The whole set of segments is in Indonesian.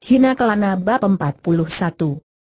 Hina Kelana Bab 41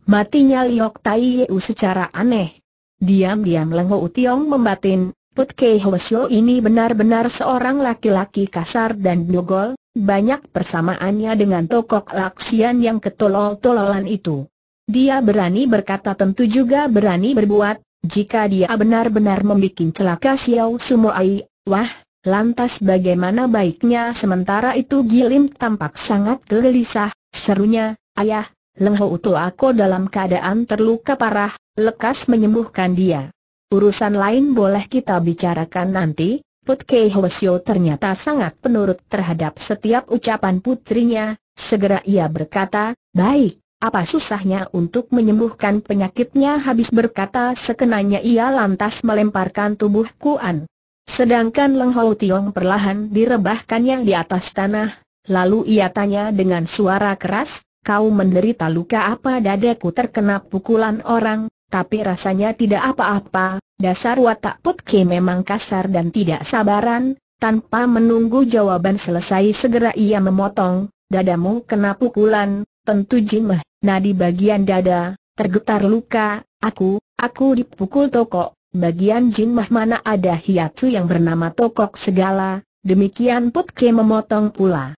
Matinya Liok Tai Yeu secara aneh Diam-diam Lengo Utiong membatin Put Kei Sio ini benar-benar seorang laki-laki kasar dan dogol Banyak persamaannya dengan tokok laksian yang ketolol-tololan itu Dia berani berkata tentu juga berani berbuat Jika dia benar-benar membuat celaka Xiao Sumoai Wah, Lantas bagaimana baiknya sementara itu Gilim tampak sangat gelisah, Serunya, ayah, Leng Ho Uto aku dalam keadaan terluka parah, lekas menyembuhkan dia. Urusan lain boleh kita bicarakan nanti, Put Kei Hwasyo ternyata sangat penurut terhadap setiap ucapan putrinya, segera ia berkata, baik, apa susahnya untuk menyembuhkan penyakitnya habis berkata sekenanya ia lantas melemparkan tubuh Kuan. Sedangkan Leng Hou Tiong perlahan direbahkannya di atas tanah, Lalu ia tanya dengan suara keras, kau menderita luka apa dadaku terkena pukulan orang, tapi rasanya tidak apa-apa, dasar watak Putke memang kasar dan tidak sabaran, tanpa menunggu jawaban selesai segera ia memotong, dadamu kena pukulan, tentu jimah, nah di bagian dada, tergetar luka, aku, aku dipukul tokok, bagian jimah mana ada hiatu yang bernama tokok segala, demikian Putke memotong pula.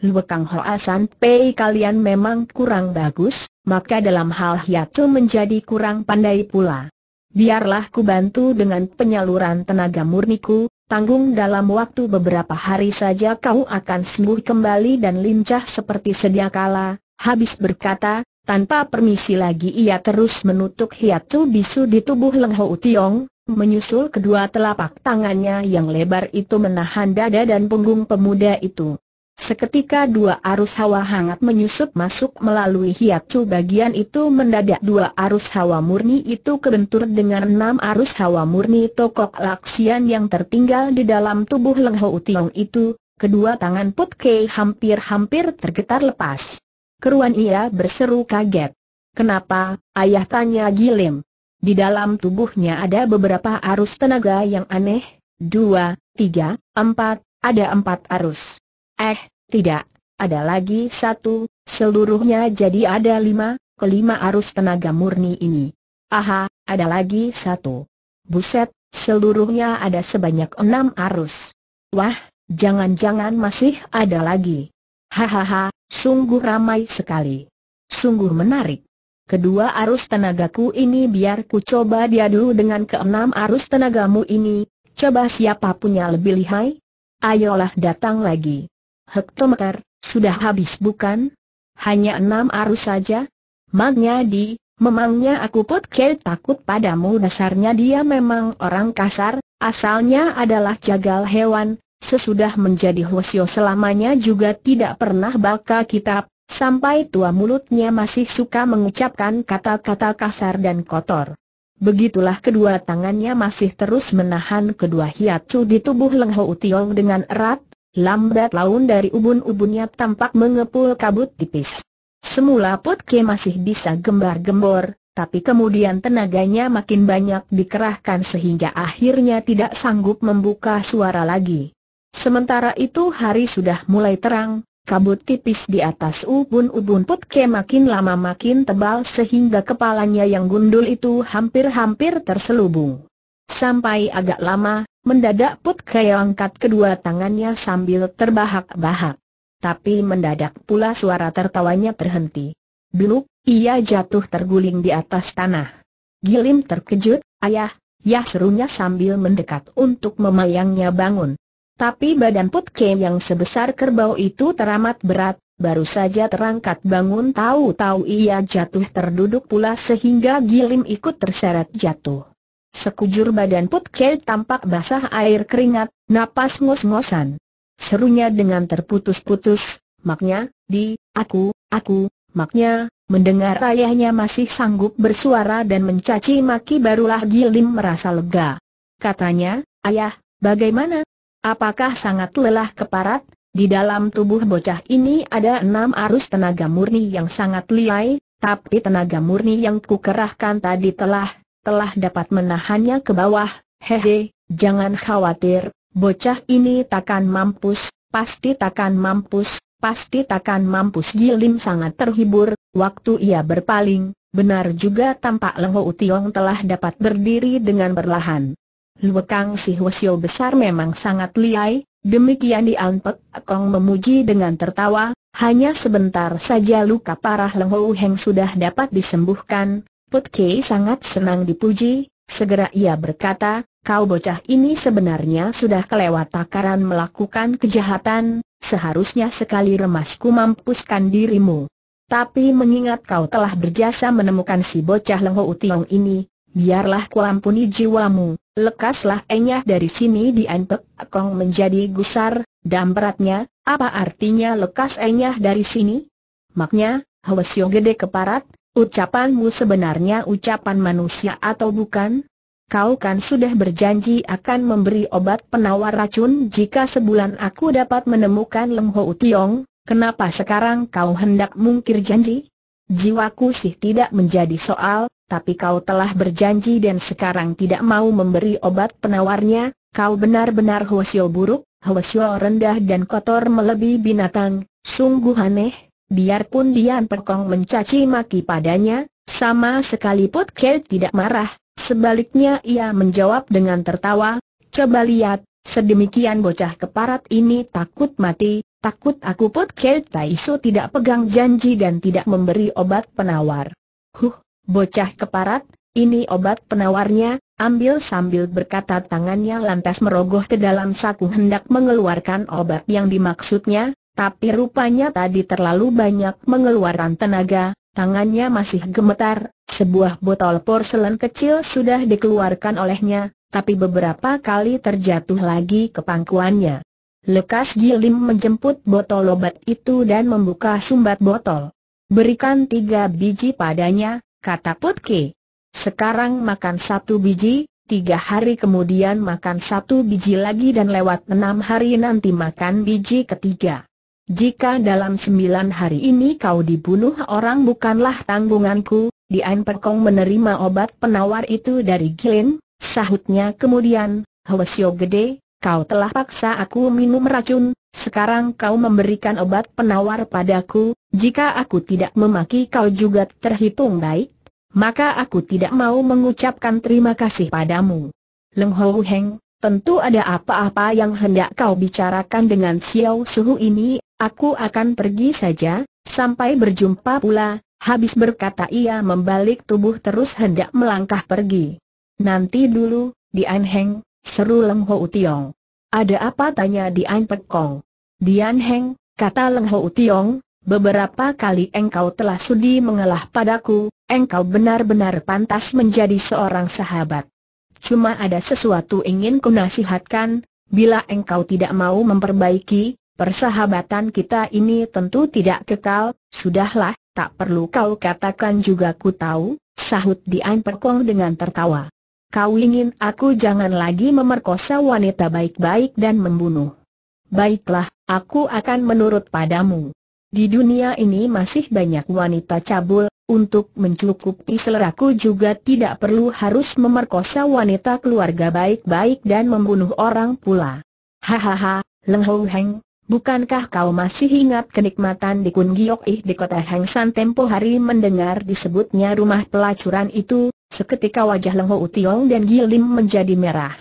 Luekang Hoa San Pei kalian memang kurang bagus, maka dalam hal hiatu menjadi kurang pandai pula. Biarlah ku bantu dengan penyaluran tenaga murniku, tanggung dalam waktu beberapa hari saja kau akan sembuh kembali dan lincah seperti sedia kala. Habis berkata, tanpa permisi lagi ia terus menutup hiatu bisu di tubuh Leng Ho Tiong, menyusul kedua telapak tangannya yang lebar itu menahan dada dan punggung pemuda itu. Seketika dua arus hawa hangat menyusup masuk melalui hiacu bagian itu mendadak dua arus hawa murni itu kebentur dengan enam arus hawa murni tokok laksian yang tertinggal di dalam tubuh Leng Ho Utiong itu, kedua tangan Put Kei hampir-hampir tergetar lepas. Keruan ia berseru kaget. Kenapa, ayah tanya Gilim. Di dalam tubuhnya ada beberapa arus tenaga yang aneh, dua, tiga, empat, ada empat arus. Eh, tidak, ada lagi satu, seluruhnya jadi ada lima, kelima arus tenaga murni ini. Aha, ada lagi satu. Buset, seluruhnya ada sebanyak enam arus. Wah, jangan-jangan masih ada lagi. Hahaha, sungguh ramai sekali. Sungguh menarik. Kedua arus tenagaku ini biar ku coba diadu dengan keenam arus tenagamu ini, coba siapa punya lebih lihai? Ayolah datang lagi hektometer, sudah habis bukan? Hanya enam arus saja? Magnya di, memangnya aku potkel takut padamu dasarnya dia memang orang kasar, asalnya adalah jagal hewan, sesudah menjadi hosio selamanya juga tidak pernah baca kitab, sampai tua mulutnya masih suka mengucapkan kata-kata kasar dan kotor. Begitulah kedua tangannya masih terus menahan kedua hiatu di tubuh Leng Ho Tiong dengan erat, Lambat laun dari ubun-ubunnya tampak mengepul kabut tipis. Semula Putke masih bisa gembar-gembor, tapi kemudian tenaganya makin banyak dikerahkan sehingga akhirnya tidak sanggup membuka suara lagi. Sementara itu hari sudah mulai terang, kabut tipis di atas ubun-ubun Putke makin lama makin tebal sehingga kepalanya yang gundul itu hampir-hampir terselubung. Sampai agak lama, mendadak Put Kaya angkat kedua tangannya sambil terbahak-bahak. Tapi mendadak pula suara tertawanya terhenti. Beluk, ia jatuh terguling di atas tanah. Gilim terkejut, ayah, ya serunya sambil mendekat untuk memayangnya bangun. Tapi badan Put Kaya yang sebesar kerbau itu teramat berat, Baru saja terangkat bangun tahu-tahu ia jatuh terduduk pula sehingga Gilim ikut terseret jatuh. Sekujur badan Put Kei tampak basah air keringat, napas ngos-ngosan. Serunya dengan terputus-putus, maknya, di, aku, aku, maknya, mendengar ayahnya masih sanggup bersuara dan mencaci maki barulah Gilim merasa lega. Katanya, ayah, bagaimana? Apakah sangat lelah keparat? Di dalam tubuh bocah ini ada enam arus tenaga murni yang sangat liai, tapi tenaga murni yang kukerahkan tadi telah telah dapat menahannya ke bawah, hehe, jangan khawatir, bocah ini takkan mampus, pasti takkan mampus, pasti takkan mampus Gilim sangat terhibur, waktu ia berpaling, benar juga tampak Lengho Utiong telah dapat berdiri dengan perlahan. Luekang si Hwasyo besar memang sangat liai, demikian di Anpek Kong memuji dengan tertawa, hanya sebentar saja luka parah Lengho Heng sudah dapat disembuhkan, Put sangat senang dipuji, segera ia berkata, kau bocah ini sebenarnya sudah kelewat takaran melakukan kejahatan, seharusnya sekali remasku mampuskan dirimu. Tapi mengingat kau telah berjasa menemukan si bocah Lengho Utiong ini, biarlah kuampuni jiwamu, lekaslah enyah dari sini diantek." akong menjadi gusar, dan beratnya, apa artinya lekas enyah dari sini? Maknya, Hwasyo gede keparat, ucapanmu sebenarnya ucapan manusia atau bukan? Kau kan sudah berjanji akan memberi obat penawar racun jika sebulan aku dapat menemukan Leng Ho Tiong, kenapa sekarang kau hendak mungkir janji? Jiwaku sih tidak menjadi soal, tapi kau telah berjanji dan sekarang tidak mau memberi obat penawarnya, kau benar-benar hosyo buruk, hosyo rendah dan kotor melebihi binatang, sungguh aneh, biarpun Dian Perkong mencaci maki padanya, sama sekali Put Kel tidak marah, sebaliknya ia menjawab dengan tertawa, coba lihat, sedemikian bocah keparat ini takut mati, takut aku Put Tai Taisu tidak pegang janji dan tidak memberi obat penawar. Huh, bocah keparat, ini obat penawarnya, ambil sambil berkata tangannya lantas merogoh ke dalam saku hendak mengeluarkan obat yang dimaksudnya, tapi rupanya tadi terlalu banyak mengeluarkan tenaga, tangannya masih gemetar, sebuah botol porselen kecil sudah dikeluarkan olehnya, tapi beberapa kali terjatuh lagi ke pangkuannya. Lekas Gilim menjemput botol obat itu dan membuka sumbat botol. Berikan tiga biji padanya, kata Putki. Sekarang makan satu biji, tiga hari kemudian makan satu biji lagi dan lewat enam hari nanti makan biji ketiga. Jika dalam sembilan hari ini kau dibunuh orang bukanlah tanggunganku, Dian Pekong menerima obat penawar itu dari Gilin, sahutnya kemudian, Hwasyo Gede, kau telah paksa aku minum racun, sekarang kau memberikan obat penawar padaku, jika aku tidak memaki kau juga terhitung baik, maka aku tidak mau mengucapkan terima kasih padamu. Leng Hou Heng, tentu ada apa-apa yang hendak kau bicarakan dengan Xiao Suhu ini, Aku akan pergi saja, sampai berjumpa pula, habis berkata ia membalik tubuh terus hendak melangkah pergi. Nanti dulu, Dian Heng, seru Leng Ho Tiong. Ada apa tanya Dian Pek Kong? Dian Heng, kata Leng Ho Tiong, Beberapa kali engkau telah sudi mengalah padaku, engkau benar-benar pantas menjadi seorang sahabat. Cuma ada sesuatu ingin ku nasihatkan, bila engkau tidak mau memperbaiki, Persahabatan kita ini tentu tidak kekal, sudahlah, tak perlu kau katakan juga ku tahu, sahut Dian Perkong dengan tertawa. Kau ingin aku jangan lagi memerkosa wanita baik-baik dan membunuh. Baiklah, aku akan menurut padamu. Di dunia ini masih banyak wanita cabul, untuk mencukupi seleraku juga tidak perlu harus memerkosa wanita keluarga baik-baik dan membunuh orang pula. Hahaha, Leng Hou Heng, Bukankah kau masih ingat kenikmatan di Kun Giok Ih di kota San tempo hari mendengar disebutnya rumah pelacuran itu? Seketika wajah Leng Ho Tiong dan Gilim menjadi merah.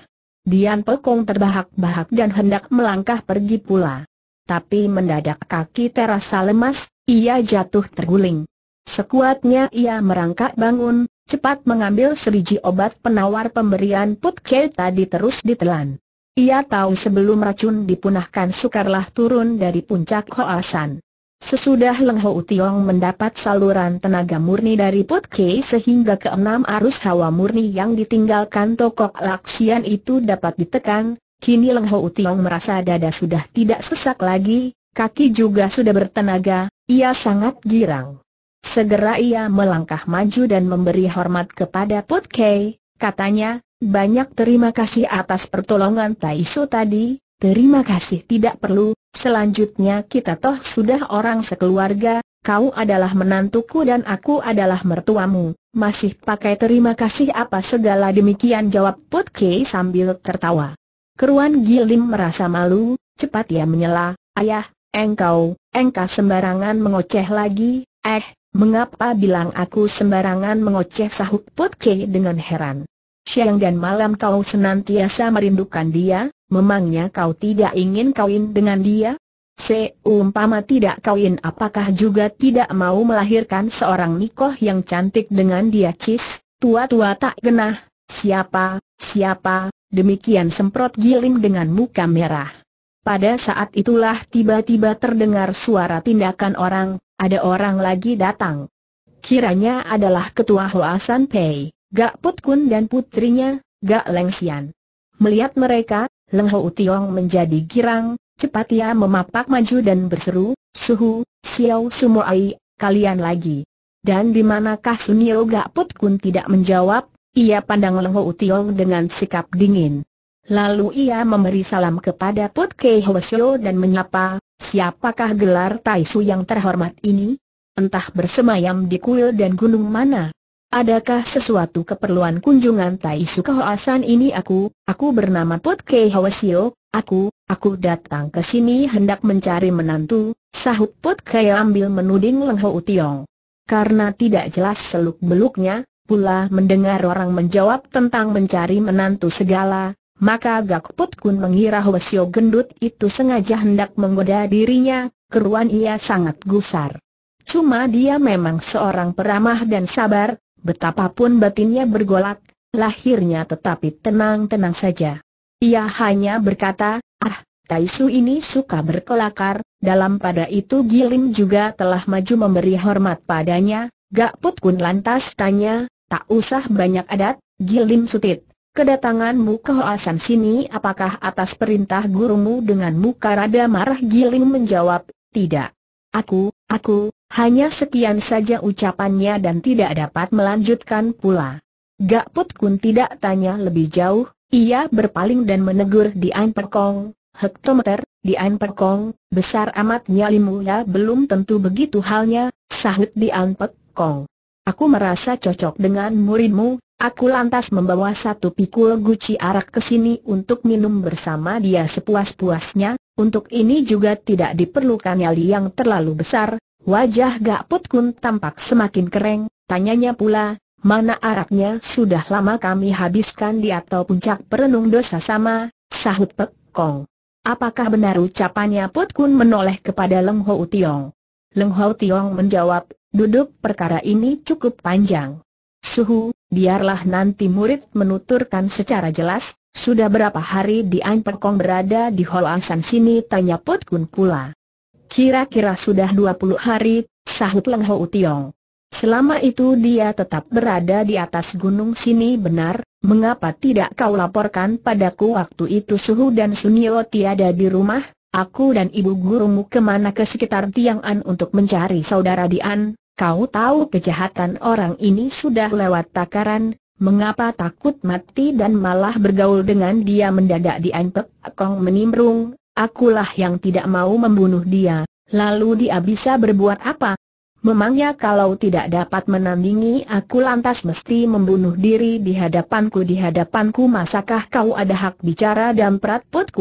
Dian Pekong terbahak-bahak dan hendak melangkah pergi pula. Tapi mendadak kaki terasa lemas, ia jatuh terguling. Sekuatnya ia merangkak bangun, cepat mengambil seriji obat penawar pemberian Putke tadi terus ditelan. Ia tahu sebelum racun dipunahkan sukarlah turun dari puncak Hoasan. Sesudah Leng Ho Tiong mendapat saluran tenaga murni dari Put Kei sehingga keenam arus hawa murni yang ditinggalkan tokok laksian itu dapat ditekan, kini Leng Ho Tiong merasa dada sudah tidak sesak lagi, kaki juga sudah bertenaga, ia sangat girang. Segera ia melangkah maju dan memberi hormat kepada Put Kei, katanya, banyak terima kasih atas pertolongan Taiso tadi, terima kasih tidak perlu, selanjutnya kita toh sudah orang sekeluarga, kau adalah menantuku dan aku adalah mertuamu, masih pakai terima kasih apa segala demikian jawab Put Kei sambil tertawa. Keruan Gilim merasa malu, cepat ia menyela, ayah, engkau, engkau sembarangan mengoceh lagi, eh, mengapa bilang aku sembarangan mengoceh sahut Put Kei dengan heran siang dan malam kau senantiasa merindukan dia, memangnya kau tidak ingin kawin dengan dia? Seumpama tidak kawin apakah juga tidak mau melahirkan seorang nikoh yang cantik dengan dia cis, tua-tua tak genah, siapa, siapa, demikian semprot giling dengan muka merah. Pada saat itulah tiba-tiba terdengar suara tindakan orang, ada orang lagi datang. Kiranya adalah ketua Hoasan Pei. Gak Put Kun dan putrinya, Gak Leng Xian. Melihat mereka, Leng Ho Tiong menjadi girang, cepat ia memapak maju dan berseru, Suhu, Xiao Sumoai, kalian lagi. Dan di manakah Sunio Gak Put Kun tidak menjawab, ia pandang Leng Ho Tiong dengan sikap dingin. Lalu ia memberi salam kepada Put Kei Hwasyo dan menyapa, siapakah gelar Taisu yang terhormat ini? Entah bersemayam di kuil dan gunung mana? Adakah sesuatu keperluan kunjungan Tai ke Hoasan ini aku, aku bernama Put Kei Sio, aku, aku datang ke sini hendak mencari menantu, sahut Put Kei ambil menuding Leng Ho Tiong. Karena tidak jelas seluk-beluknya, pula mendengar orang menjawab tentang mencari menantu segala, maka Gak Put Kun mengira Sio gendut itu sengaja hendak menggoda dirinya, keruan ia sangat gusar. Cuma dia memang seorang peramah dan sabar, Betapapun batinnya bergolak, lahirnya tetapi tenang-tenang saja. Ia hanya berkata, ah, Taisu ini suka berkelakar, dalam pada itu Gilim juga telah maju memberi hormat padanya, Gak Put Kun lantas tanya, tak usah banyak adat, Gilim Sutit, kedatanganmu ke Hoasan sini apakah atas perintah gurumu dengan muka rada marah Gilim menjawab, tidak. Aku, aku, hanya sekian saja ucapannya dan tidak dapat melanjutkan pula. Gak Put Kun tidak tanya lebih jauh, ia berpaling dan menegur Dian Perkong, hektometer, Dian Perkong, besar amat nyalimu ya belum tentu begitu halnya, sahut Dian Perkong. Aku merasa cocok dengan muridmu, aku lantas membawa satu pikul guci arak ke sini untuk minum bersama dia sepuas-puasnya, untuk ini juga tidak diperlukan nyali yang terlalu besar, Wajah gak Put Kun tampak semakin kering, tanyanya pula, mana araknya sudah lama kami habiskan di atau puncak perenung dosa sama, sahut Pek Kong. Apakah benar ucapannya Put Kun menoleh kepada Leng Ho Tiong? Leng Ho Tiong menjawab, duduk perkara ini cukup panjang. Suhu, biarlah nanti murid menuturkan secara jelas, sudah berapa hari di An Pek Kong berada di San sini tanya Put Kun pula. Kira-kira sudah 20 hari, sahut Leng Ho Tiong. Selama itu dia tetap berada di atas gunung sini benar, mengapa tidak kau laporkan padaku waktu itu Suhu dan Sunio tiada di rumah, aku dan ibu gurumu kemana ke sekitar Tiang'an untuk mencari saudara Dian, kau tahu kejahatan orang ini sudah lewat takaran, mengapa takut mati dan malah bergaul dengan dia mendadak Dian Pek Kong menimbrung, Akulah yang tidak mau membunuh dia, lalu dia bisa berbuat apa? Memangnya kalau tidak dapat menandingi aku lantas mesti membunuh diri di hadapanku di hadapanku masakah kau ada hak bicara dan Prat Put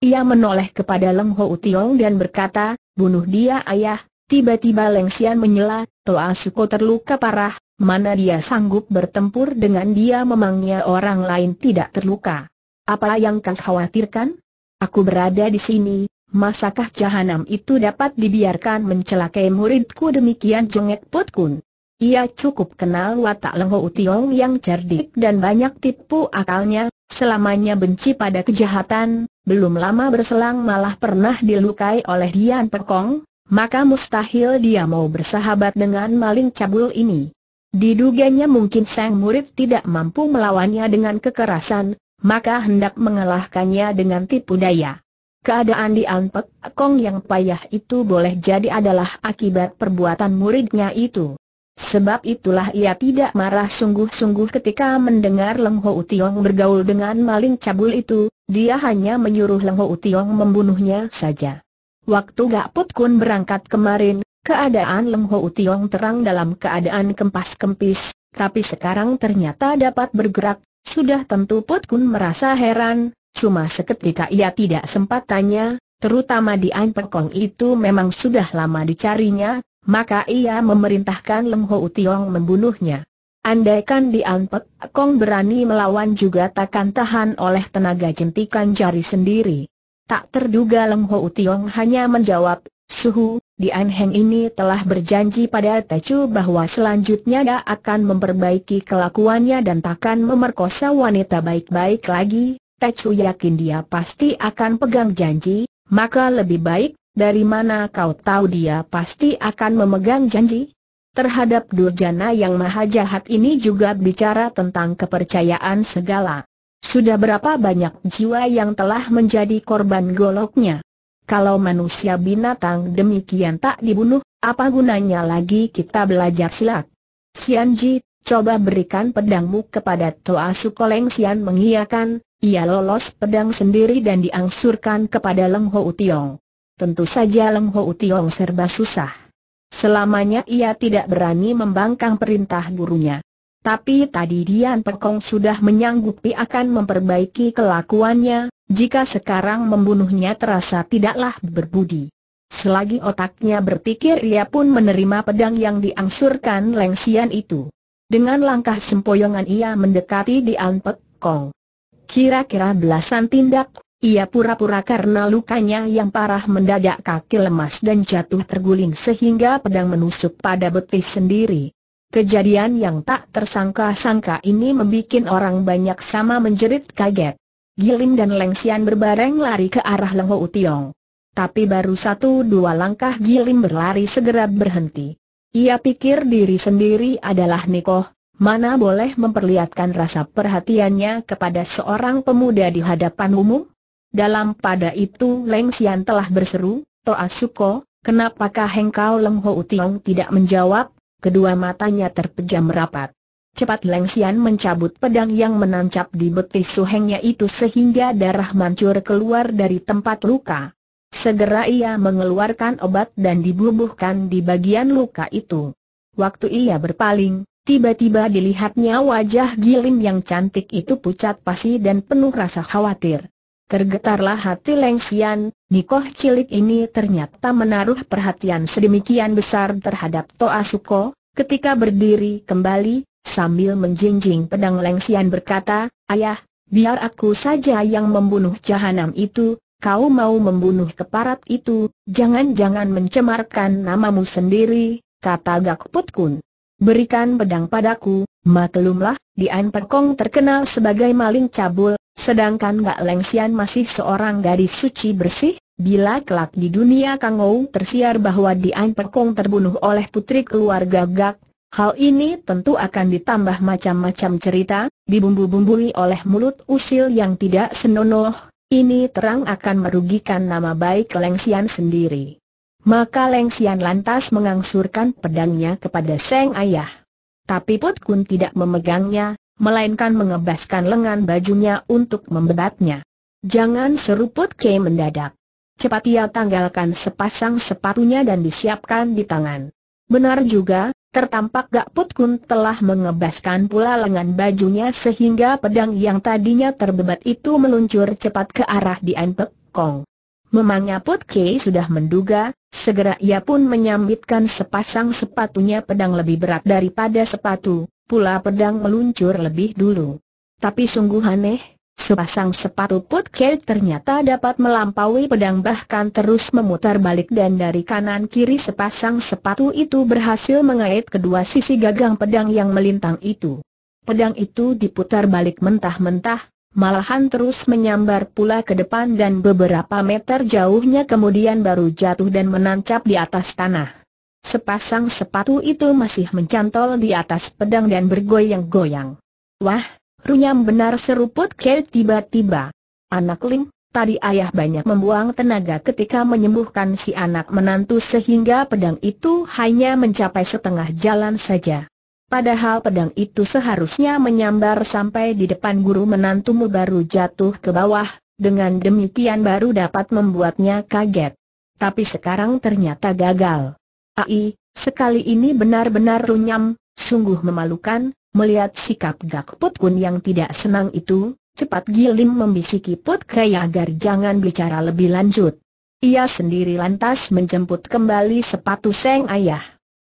Ia menoleh kepada Leng Ho Utiong dan berkata, bunuh dia ayah, tiba-tiba Leng Xian menyela, Toa Suko terluka parah, mana dia sanggup bertempur dengan dia memangnya orang lain tidak terluka. Apa yang kau khawatirkan? Aku berada di sini, masakah jahanam itu dapat dibiarkan mencelakai muridku demikian jengek kun? Ia cukup kenal watak Lengho Utiong yang cerdik dan banyak tipu akalnya, selamanya benci pada kejahatan, belum lama berselang malah pernah dilukai oleh Dian Pekong, maka mustahil dia mau bersahabat dengan maling cabul ini. Diduganya mungkin sang murid tidak mampu melawannya dengan kekerasan, maka hendak mengalahkannya dengan tipu daya. Keadaan di Anpek Kong yang payah itu boleh jadi adalah akibat perbuatan muridnya itu. Sebab itulah ia tidak marah sungguh-sungguh ketika mendengar Leng Ho Tiong bergaul dengan maling cabul itu, dia hanya menyuruh Leng Ho Tiong membunuhnya saja. Waktu Gak Put Kun berangkat kemarin, keadaan Leng Ho Tiong terang dalam keadaan kempas-kempis, tapi sekarang ternyata dapat bergerak, sudah tentu Put Kun merasa heran, cuma seketika ia tidak sempat tanya, terutama di Pekong itu memang sudah lama dicarinya, maka ia memerintahkan Leng Ho Tiong membunuhnya. Andaikan di Anpek Kong berani melawan juga takkan tahan oleh tenaga jentikan jari sendiri. Tak terduga Leng Ho Tiong hanya menjawab, Suhu, Dian Heng ini telah berjanji pada Tecu bahwa selanjutnya dia akan memperbaiki kelakuannya dan takkan memerkosa wanita baik-baik lagi. Tecu yakin dia pasti akan pegang janji, maka lebih baik, dari mana kau tahu dia pasti akan memegang janji? Terhadap Durjana yang maha jahat ini juga bicara tentang kepercayaan segala. Sudah berapa banyak jiwa yang telah menjadi korban goloknya? Kalau manusia binatang demikian tak dibunuh, apa gunanya lagi kita belajar silat? Sianji, coba berikan pedangmu kepada Toa Sukoleng Sian mengiyakan, ia lolos pedang sendiri dan diangsurkan kepada Leng Ho Utiong. Tentu saja Leng Ho Utiong serba susah. Selamanya ia tidak berani membangkang perintah gurunya. Tapi tadi Dian Pekong sudah menyanggupi akan memperbaiki kelakuannya, jika sekarang membunuhnya terasa tidaklah berbudi. Selagi otaknya berpikir ia pun menerima pedang yang diangsurkan Lengsian itu. Dengan langkah sempoyongan ia mendekati di Anpek Kong. Kira-kira belasan tindak, ia pura-pura karena lukanya yang parah mendadak kaki lemas dan jatuh terguling sehingga pedang menusuk pada betis sendiri. Kejadian yang tak tersangka-sangka ini membuat orang banyak sama menjerit kaget. Giling dan Lengsian berbareng lari ke arah Leng Ho Tiong. Tapi baru satu dua langkah Gilim berlari segera berhenti. Ia pikir diri sendiri adalah Niko. mana boleh memperlihatkan rasa perhatiannya kepada seorang pemuda di hadapan umum? Dalam pada itu Lengsian telah berseru, Toa Suko, kenapakah engkau Leng Ho Tiong tidak menjawab? Kedua matanya terpejam rapat. Cepat Leng Xian mencabut pedang yang menancap di betis suhengnya itu sehingga darah mancur keluar dari tempat luka. Segera ia mengeluarkan obat dan dibubuhkan di bagian luka itu. Waktu ia berpaling, tiba-tiba dilihatnya wajah Gilim yang cantik itu pucat pasi dan penuh rasa khawatir. Tergetarlah hati Leng Xian, Nikoh cilik ini ternyata menaruh perhatian sedemikian besar terhadap Toa Suko, ketika berdiri kembali, Sambil menjinjing pedang Lengsian berkata, Ayah, biar aku saja yang membunuh jahanam itu, kau mau membunuh keparat itu, jangan-jangan mencemarkan namamu sendiri, kata Gak Put Kun. Berikan pedang padaku, maklumlah, Dian Perkong terkenal sebagai maling cabul, sedangkan Gak Lengsian masih seorang gadis suci bersih, bila kelak di dunia Kangou tersiar bahwa Dian Perkong terbunuh oleh putri keluarga Gak, Hal ini tentu akan ditambah macam-macam cerita, dibumbu-bumbui oleh mulut usil yang tidak senonoh, ini terang akan merugikan nama baik Leng sendiri. Maka Leng lantas mengangsurkan pedangnya kepada Seng Ayah. Tapi Put Kun tidak memegangnya, melainkan mengebaskan lengan bajunya untuk membebatnya. Jangan seru Put Kei mendadak. Cepat ia tanggalkan sepasang sepatunya dan disiapkan di tangan. Benar juga, Tertampak gak Put Kun telah mengebaskan pula lengan bajunya sehingga pedang yang tadinya terbebat itu meluncur cepat ke arah Dian Pek Kong. Memangnya Put Kei sudah menduga, segera ia pun menyambitkan sepasang sepatunya pedang lebih berat daripada sepatu, pula pedang meluncur lebih dulu. Tapi sungguh aneh, Sepasang sepatu Putkel ternyata dapat melampaui pedang bahkan terus memutar balik dan dari kanan kiri sepasang sepatu itu berhasil mengait kedua sisi gagang pedang yang melintang itu. Pedang itu diputar balik mentah-mentah, malahan terus menyambar pula ke depan dan beberapa meter jauhnya kemudian baru jatuh dan menancap di atas tanah. Sepasang sepatu itu masih mencantol di atas pedang dan bergoyang-goyang. Wah, Runyam benar seruput ke tiba-tiba. Anak Lim, tadi ayah banyak membuang tenaga ketika menyembuhkan si anak menantu sehingga pedang itu hanya mencapai setengah jalan saja. Padahal pedang itu seharusnya menyambar sampai di depan guru menantumu baru jatuh ke bawah, dengan demikian baru dapat membuatnya kaget. Tapi sekarang ternyata gagal. Ai, sekali ini benar-benar runyam, sungguh memalukan, Melihat sikap gak put Kun yang tidak senang itu, cepat Gilim membisiki Put Kaya agar jangan bicara lebih lanjut. Ia sendiri lantas menjemput kembali sepatu Seng Ayah.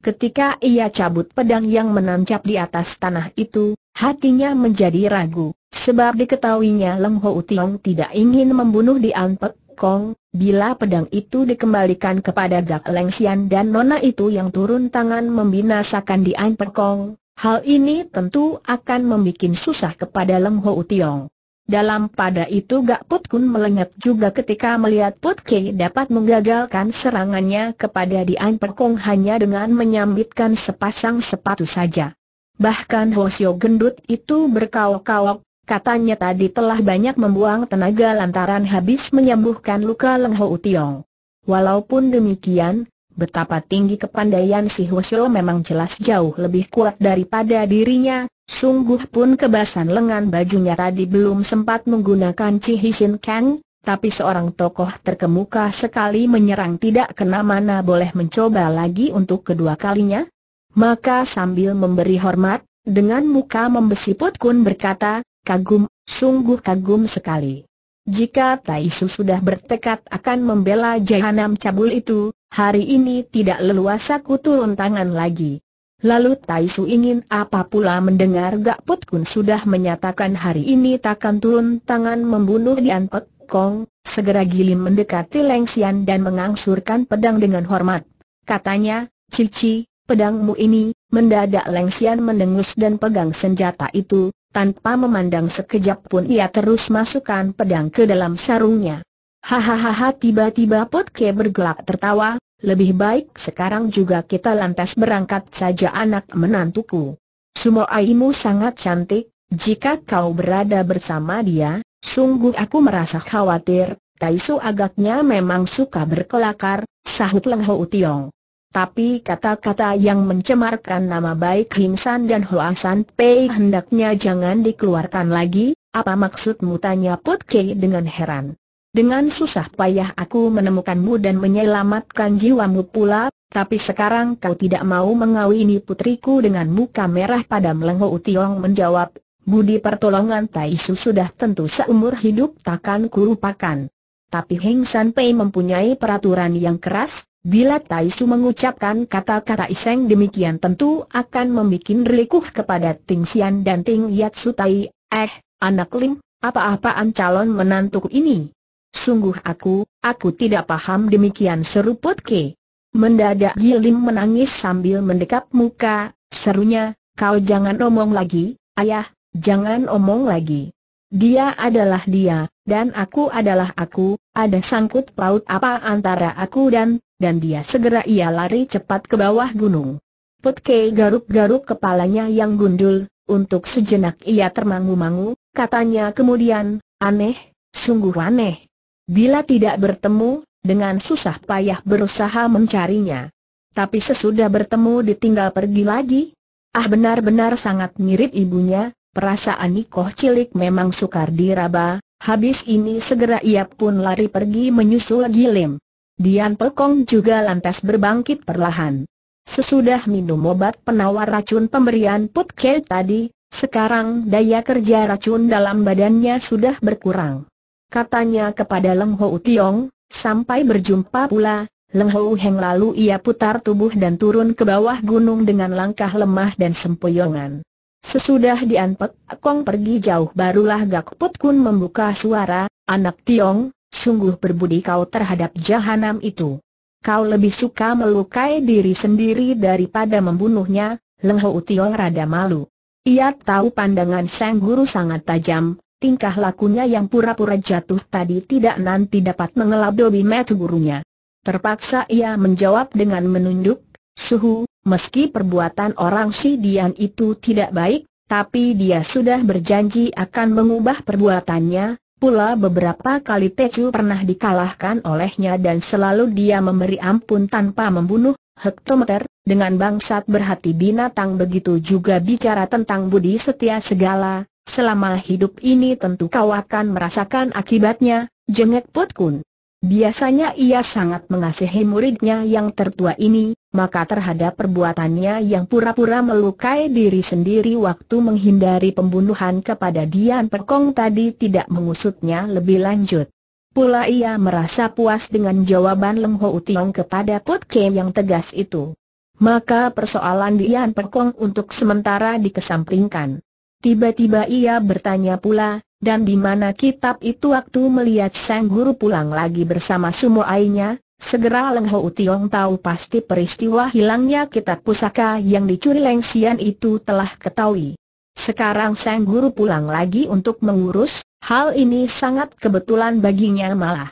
Ketika ia cabut pedang yang menancap di atas tanah itu, hatinya menjadi ragu, sebab diketahuinya Leng Ho Tiong tidak ingin membunuh di Anpek Kong, bila pedang itu dikembalikan kepada Gak Leng Lengsian dan Nona itu yang turun tangan membinasakan di Anpek Kong, Hal ini tentu akan membuat susah kepada Leng Ho Tiong. Dalam pada itu Gak Put Kun melengat juga ketika melihat Put Kei dapat menggagalkan serangannya kepada Dian Perkong hanya dengan menyambitkan sepasang sepatu saja. Bahkan Ho Sio gendut itu berkaok-kaok, katanya tadi telah banyak membuang tenaga lantaran habis menyembuhkan luka Leng Ho Tiong. Walaupun demikian, Betapa tinggi kepandaian si Husul memang jelas jauh lebih kuat daripada dirinya, sungguh pun kebasan lengan bajunya tadi belum sempat menggunakan Cihisin Kang, tapi seorang tokoh terkemuka sekali menyerang tidak kena mana boleh mencoba lagi untuk kedua kalinya. Maka sambil memberi hormat, dengan muka membesi Put Kun berkata, kagum, sungguh kagum sekali. Jika Taishu sudah bertekad akan membela jahanam cabul itu, hari ini tidak leluasa turun tangan lagi. Lalu Tai Su ingin apa pula mendengar Gak Put Kun sudah menyatakan hari ini takkan turun tangan membunuh Dian Pek Kong, segera Gilim mendekati Leng Xian dan mengangsurkan pedang dengan hormat. Katanya, Cici, pedangmu ini, mendadak Leng Xian mendengus dan pegang senjata itu, tanpa memandang sekejap pun ia terus masukkan pedang ke dalam sarungnya. Hahaha tiba-tiba Potke bergelak tertawa, lebih baik sekarang juga kita lantas berangkat saja anak menantuku. Sumoaimu sangat cantik, jika kau berada bersama dia, sungguh aku merasa khawatir, Taisu agaknya memang suka berkelakar, sahut Leng Ho Tiong. Tapi kata-kata yang mencemarkan nama baik Hing dan Hoasan, San Pei hendaknya jangan dikeluarkan lagi, apa maksudmu tanya Potke dengan heran. Dengan susah payah aku menemukanmu dan menyelamatkan jiwamu pula, tapi sekarang kau tidak mau mengawini putriku dengan muka merah pada Melengho Utiong menjawab, Budi pertolongan Tai Su sudah tentu seumur hidup takkan kurupakan. Tapi Heng San Pei mempunyai peraturan yang keras, bila Tai Su mengucapkan kata-kata iseng demikian tentu akan membuat relikuh kepada Ting Xian dan Ting Yat Su Tai, eh, anak Lim, apa-apaan calon menantuku ini? Sungguh aku, aku tidak paham demikian seru ke. Mendadak Gilim menangis sambil mendekap muka, serunya, kau jangan omong lagi, ayah, jangan omong lagi. Dia adalah dia, dan aku adalah aku, ada sangkut paut apa antara aku dan, dan dia segera ia lari cepat ke bawah gunung. Putke garuk-garuk kepalanya yang gundul, untuk sejenak ia termangu-mangu, katanya kemudian, aneh, sungguh aneh. Bila tidak bertemu, dengan susah payah berusaha mencarinya. Tapi sesudah bertemu ditinggal pergi lagi. Ah benar-benar sangat mirip ibunya, perasaan Nikoh cilik memang sukar diraba, habis ini segera ia pun lari pergi menyusul Gilim. Dian Pekong juga lantas berbangkit perlahan. Sesudah minum obat penawar racun pemberian Putke tadi, sekarang daya kerja racun dalam badannya sudah berkurang katanya kepada Leng Ho Tiong, sampai berjumpa pula, Leng Ho Heng lalu ia putar tubuh dan turun ke bawah gunung dengan langkah lemah dan sempoyongan. Sesudah diantek, Kong pergi jauh barulah Gak Put Kun membuka suara, anak Tiong, sungguh berbudi kau terhadap jahanam itu. Kau lebih suka melukai diri sendiri daripada membunuhnya, Leng Ho Tiong rada malu. Ia tahu pandangan sang guru sangat tajam, tingkah lakunya yang pura-pura jatuh tadi tidak nanti dapat mengelabui mata gurunya. Terpaksa ia menjawab dengan menunduk, suhu, meski perbuatan orang si Dian itu tidak baik, tapi dia sudah berjanji akan mengubah perbuatannya, Pula beberapa kali Tecu pernah dikalahkan olehnya dan selalu dia memberi ampun tanpa membunuh, hektometer, dengan bangsat berhati binatang begitu juga bicara tentang budi setia segala, Selama hidup ini tentu kau akan merasakan akibatnya, jengek put Kun. Biasanya ia sangat mengasihi muridnya yang tertua ini, maka terhadap perbuatannya yang pura-pura melukai diri sendiri waktu menghindari pembunuhan kepada Dian Perkong tadi tidak mengusutnya lebih lanjut. Pula ia merasa puas dengan jawaban Leng Ho Utiong kepada put Kem yang tegas itu. Maka persoalan Dian Perkong untuk sementara dikesampingkan. Tiba-tiba ia bertanya pula, dan di mana kitab itu waktu melihat sang guru pulang lagi bersama semua ainya. Segera Leng Ho Tiong tahu pasti peristiwa hilangnya kitab pusaka yang dicuri Leng sian itu telah ketahui. Sekarang Sang Guru pulang lagi untuk mengurus, hal ini sangat kebetulan baginya malah.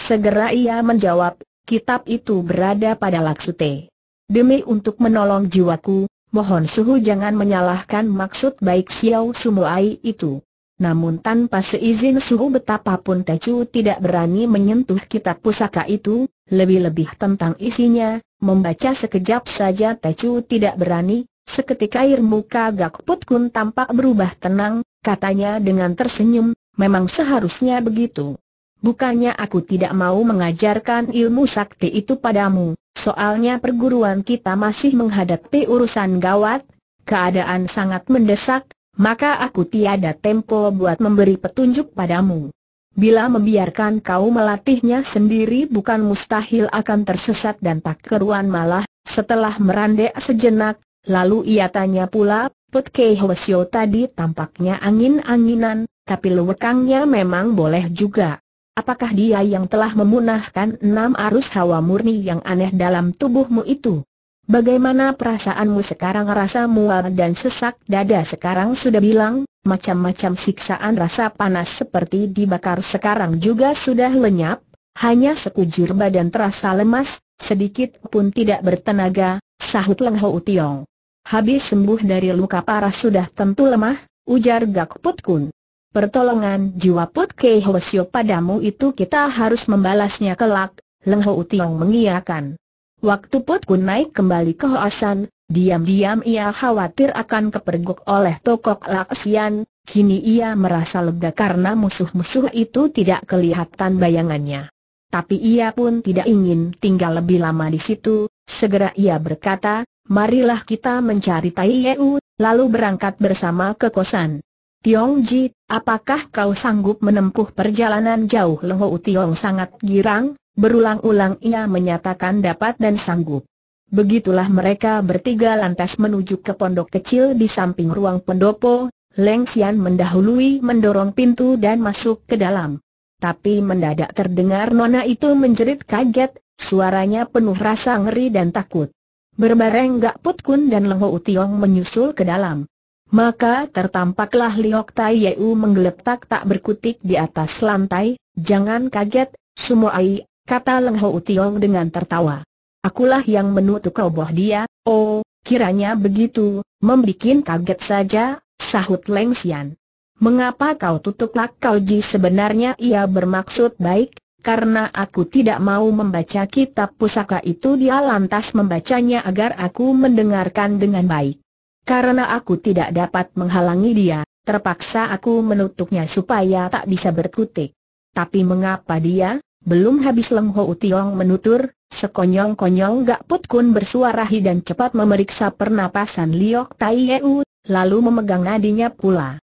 Segera ia menjawab, kitab itu berada pada Laksute. Demi untuk menolong jiwaku, mohon suhu jangan menyalahkan maksud baik Xiao Sumuai itu. Namun tanpa seizin suhu betapapun Tecu tidak berani menyentuh kitab pusaka itu, lebih-lebih tentang isinya, membaca sekejap saja Tecu tidak berani, seketika air muka Gakput Kun tampak berubah tenang, katanya dengan tersenyum, memang seharusnya begitu. Bukannya aku tidak mau mengajarkan ilmu sakti itu padamu, soalnya perguruan kita masih menghadapi urusan gawat, keadaan sangat mendesak, maka aku tiada tempo buat memberi petunjuk padamu. Bila membiarkan kau melatihnya sendiri bukan mustahil akan tersesat dan tak keruan malah, setelah merandek sejenak, lalu ia tanya pula, Put Kei Hwasyo tadi tampaknya angin-anginan, tapi lewekangnya memang boleh juga apakah dia yang telah memunahkan enam arus hawa murni yang aneh dalam tubuhmu itu? Bagaimana perasaanmu sekarang rasa mual dan sesak dada sekarang sudah bilang, macam-macam siksaan rasa panas seperti dibakar sekarang juga sudah lenyap, hanya sekujur badan terasa lemas, sedikit pun tidak bertenaga, sahut Leng Ho Tiong. Habis sembuh dari luka parah sudah tentu lemah, ujar Gak Put Kun. Pertolongan jiwa Put Kei Sio padamu itu kita harus membalasnya kelak, Leng Ho Tiong mengiyakan. Waktu Put Kun naik kembali ke Hoasan, diam-diam ia khawatir akan kepergok oleh Tokok Laksian, kini ia merasa lega karena musuh-musuh itu tidak kelihatan bayangannya. Tapi ia pun tidak ingin tinggal lebih lama di situ, segera ia berkata, marilah kita mencari Tai Yeu, lalu berangkat bersama ke kosan. Tiong Ji, apakah kau sanggup menempuh perjalanan jauh Lengho Tiong sangat girang, berulang-ulang ia menyatakan dapat dan sanggup. Begitulah mereka bertiga lantas menuju ke pondok kecil di samping ruang pendopo, Leng Xian mendahului mendorong pintu dan masuk ke dalam. Tapi mendadak terdengar nona itu menjerit kaget, suaranya penuh rasa ngeri dan takut. Berbareng Gak Put Kun dan Lengho Tiong menyusul ke dalam. Maka tertampaklah Liok Tai Yeu menggeletak tak berkutik di atas lantai, jangan kaget, semua ai, kata Leng Ho Utiong dengan tertawa. Akulah yang menutup koboh dia, oh, kiranya begitu, membuat kaget saja, sahut Leng Xian. Mengapa kau tutuplah lak kau ji sebenarnya ia bermaksud baik, karena aku tidak mau membaca kitab pusaka itu dia lantas membacanya agar aku mendengarkan dengan baik. Karena aku tidak dapat menghalangi dia, terpaksa aku menutupnya supaya tak bisa berkutik. Tapi mengapa dia? Belum habis Leng Ho Tiong menutur, sekonyong-konyong Gak Put Kun bersuara hi dan cepat memeriksa pernapasan Liok Tai Yeu, lalu memegang nadinya pula.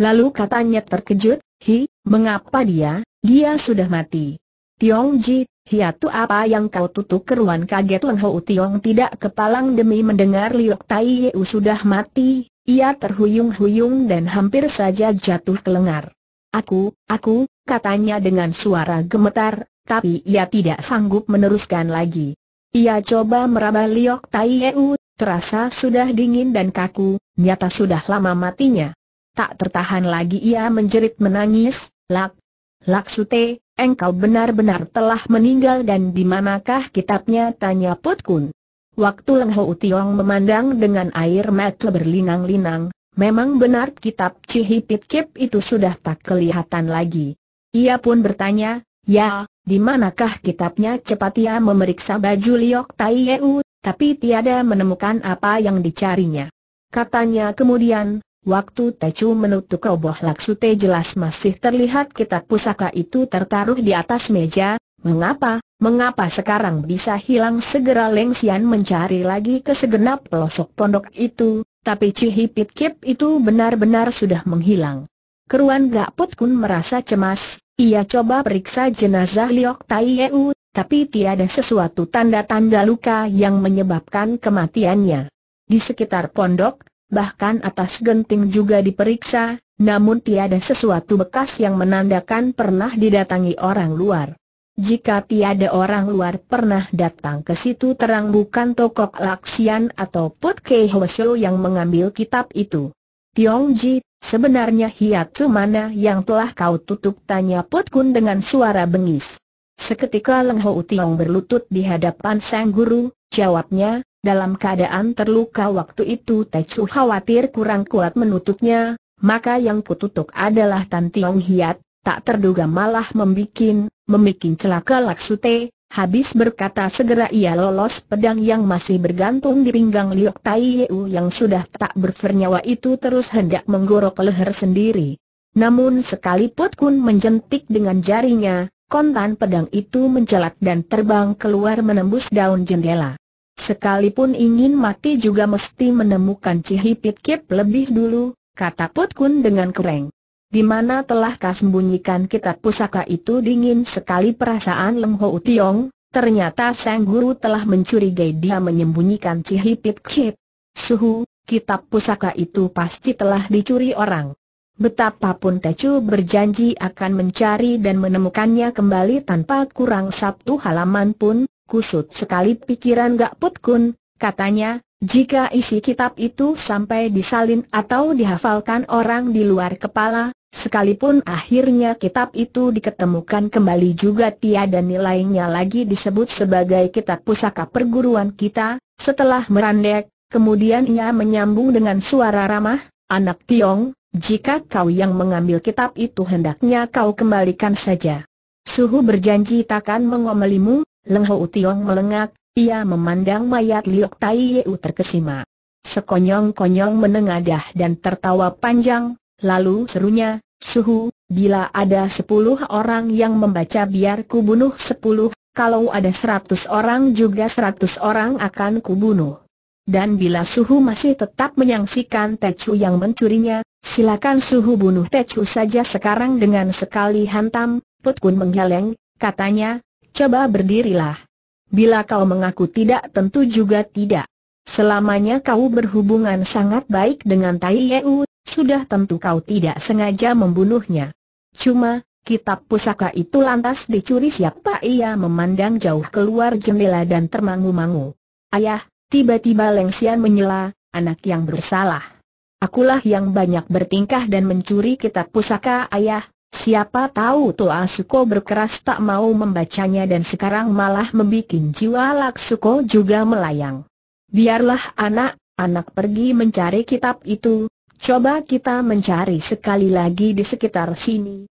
Lalu katanya terkejut, Hi, mengapa dia, dia sudah mati. Tiong Ji, hiatu apa yang kau tutup keruan kaget Leng Hou Tiong tidak kepalang demi mendengar Liok Tai Yeu sudah mati, ia terhuyung-huyung dan hampir saja jatuh ke lengar. Aku, aku, katanya dengan suara gemetar, tapi ia tidak sanggup meneruskan lagi. Ia coba meraba Liok Tai Yeu, terasa sudah dingin dan kaku, nyata sudah lama matinya. Tak tertahan lagi ia menjerit menangis, Lak, lak sute, engkau benar-benar telah meninggal dan di manakah kitabnya tanya Put Kun. Waktu Leng Ho Tiong memandang dengan air mata berlinang-linang, memang benar kitab Cihipit Kip itu sudah tak kelihatan lagi. Ia pun bertanya, ya, di manakah kitabnya cepat ia memeriksa baju Liok Tai Yeu, tapi tiada menemukan apa yang dicarinya. Katanya kemudian, Waktu Tecu menutup roboh Laksute jelas masih terlihat kitab pusaka itu tertaruh di atas meja, mengapa, mengapa sekarang bisa hilang segera Leng Sian mencari lagi ke segenap pelosok pondok itu, tapi Cihipit Kip itu benar-benar sudah menghilang. Keruan gak put Kun merasa cemas, ia coba periksa jenazah Liok Tai Yeu, tapi tiada sesuatu tanda-tanda luka yang menyebabkan kematiannya. Di sekitar pondok, bahkan atas genting juga diperiksa, namun tiada sesuatu bekas yang menandakan pernah didatangi orang luar. Jika tiada orang luar pernah datang ke situ terang bukan Tokok Laksian atau Put Kei yang mengambil kitab itu. Tiong Ji, sebenarnya hiatu mana yang telah kau tutup tanya Put Kun dengan suara bengis. Seketika Leng Ho Tiong berlutut di hadapan sang guru, jawabnya, dalam keadaan terluka waktu itu Tecu khawatir kurang kuat menutupnya, maka yang kututuk adalah Tan Tiong Hiat, tak terduga malah membikin, memikin celaka Laksute, habis berkata segera ia lolos pedang yang masih bergantung di pinggang Liok Tai Yeu yang sudah tak bernyawa itu terus hendak menggorok leher sendiri. Namun sekali Kun menjentik dengan jarinya, kontan pedang itu mencelat dan terbang keluar menembus daun jendela. Sekalipun ingin mati juga mesti menemukan Cihipit Kip lebih dulu, kata Put Kun dengan kereng. Di mana telah kau sembunyikan kitab pusaka itu dingin sekali perasaan Leng Ho Tiong, ternyata Sang Guru telah mencurigai dia menyembunyikan Cihipit Kip. Suhu, kitab pusaka itu pasti telah dicuri orang. Betapapun Tecu berjanji akan mencari dan menemukannya kembali tanpa kurang satu halaman pun, Kusut sekali pikiran Gak Put Kun, katanya, jika isi kitab itu sampai disalin atau dihafalkan orang di luar kepala, sekalipun akhirnya kitab itu diketemukan kembali juga tiada nilainya lagi disebut sebagai kitab pusaka perguruan kita, setelah merandek, kemudian ia menyambung dengan suara ramah, anak Tiong, jika kau yang mengambil kitab itu hendaknya kau kembalikan saja. Suhu berjanji takkan mengomelimu, Leng Ho Tiong melengak, ia memandang mayat Liok Tai Yeu terkesima. Sekonyong-konyong menengadah dan tertawa panjang, lalu serunya, Suhu, bila ada sepuluh orang yang membaca biar bunuh sepuluh, kalau ada seratus orang juga seratus orang akan kubunuh. Dan bila Suhu masih tetap menyaksikan Techu yang mencurinya, silakan Suhu bunuh Techu saja sekarang dengan sekali hantam, Put menggeleng, katanya, coba berdirilah. Bila kau mengaku tidak tentu juga tidak. Selamanya kau berhubungan sangat baik dengan Tai Yeu, sudah tentu kau tidak sengaja membunuhnya. Cuma, kitab pusaka itu lantas dicuri siapa ia memandang jauh keluar jendela dan termangu-mangu. Ayah, tiba-tiba Leng Sian menyela, anak yang bersalah. Akulah yang banyak bertingkah dan mencuri kitab pusaka ayah, Siapa tahu Toa Suko berkeras tak mau membacanya dan sekarang malah membuat jiwa Laksuko juga melayang. Biarlah anak-anak pergi mencari kitab itu, coba kita mencari sekali lagi di sekitar sini,